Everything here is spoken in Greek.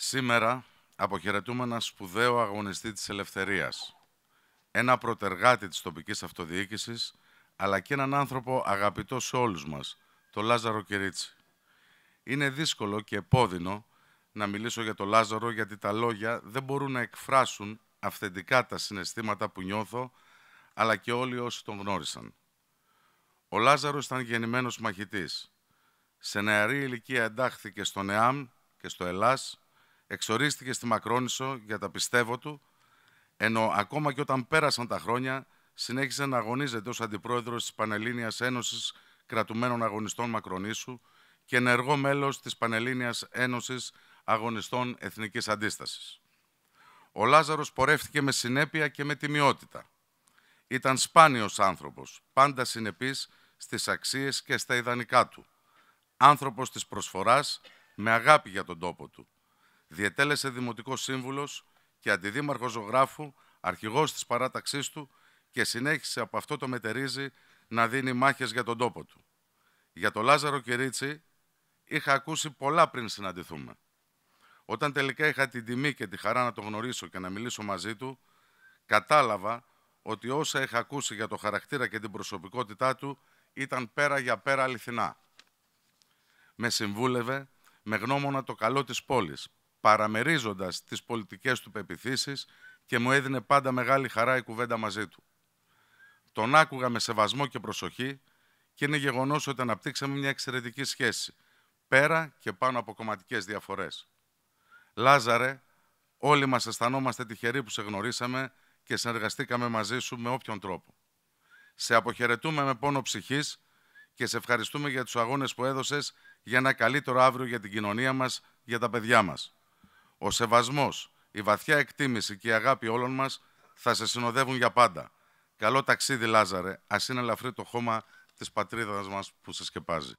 Σήμερα αποχαιρετούμε ένα σπουδαίο αγωνιστή της ελευθερίας, ένα προτεργάτη της τοπικής αυτοδιοίκησης, αλλά και έναν άνθρωπο αγαπητό σε όλους μας, τον Λάζαρο Κυρίτσι. Είναι δύσκολο και επώδυνο να μιλήσω για τον Λάζαρο γιατί τα λόγια δεν μπορούν να εκφράσουν αυθεντικά τα συναισθήματα που νιώθω, αλλά και όλοι όσοι τον γνώρισαν. Ο Λάζαρος ήταν γεννημένος μαχητής. Σε νεαρή ηλικία εντάχθηκε στον ΕΑΜ και στο ΕΛΑΣ, εξορίστηκε στη Μακρόνισο για τα πιστεύω του, ενώ ακόμα και όταν πέρασαν τα χρόνια συνέχισε να αγωνίζεται ως αντιπρόεδρος της Πανελλήνιας Ένωσης Κρατουμένων Αγωνιστών Μακρονήσου και ενεργό μέλος της Πανελλήνιας Ένωσης Αγωνιστών Εθνικής Αντίστασης. Ο Λάζαρος πορεύτηκε με συνέπεια και με τιμιότητα. Ήταν σπάνιος άνθρωπος, πάντα συνεπής στις αξίες και στα ιδανικά του. Άνθρωπος της προσφοράς, με αγάπη για τον τόπο του διετέλεσε δημοτικός σύμβουλος και αντιδήμαρχος ζωγράφου, αρχηγός της παράταξής του και συνέχισε από αυτό το μετερίζει να δίνει μάχες για τον τόπο του. Για τον Λάζαρο Κυρίτσι είχα ακούσει πολλά πριν συναντηθούμε. Όταν τελικά είχα την τιμή και τη χαρά να τον γνωρίσω και να μιλήσω μαζί του, κατάλαβα ότι όσα είχα ακούσει για το χαρακτήρα και την προσωπικότητά του ήταν πέρα για πέρα αληθινά. Με συμβούλευε με γνώμονα το καλό της πόλης, παραμερίζοντας τις πολιτικές του πεπιθήσεις και μου έδινε πάντα μεγάλη χαρά η κουβέντα μαζί του. Τον άκουγα με σεβασμό και προσοχή και είναι γεγονός ότι αναπτύξαμε μια εξαιρετική σχέση, πέρα και πάνω από κομματικές διαφορές. Λάζαρε, όλοι μας αισθανόμαστε τυχεροί που σε γνωρίσαμε και συνεργαστήκαμε μαζί σου με όποιον τρόπο. Σε αποχαιρετούμε με πόνο ψυχής και σε ευχαριστούμε για τους αγώνες που έδωσες για ένα καλύτερο αύριο για την κοινωνία μας, για τα παιδιά μας. Ο σεβασμός, η βαθιά εκτίμηση και η αγάπη όλων μας θα σε συνοδεύουν για πάντα. Καλό ταξίδι, Λάζαρε, ας είναι ελαφρύ το χώμα της πατρίδας μας που σε σκεπάζει.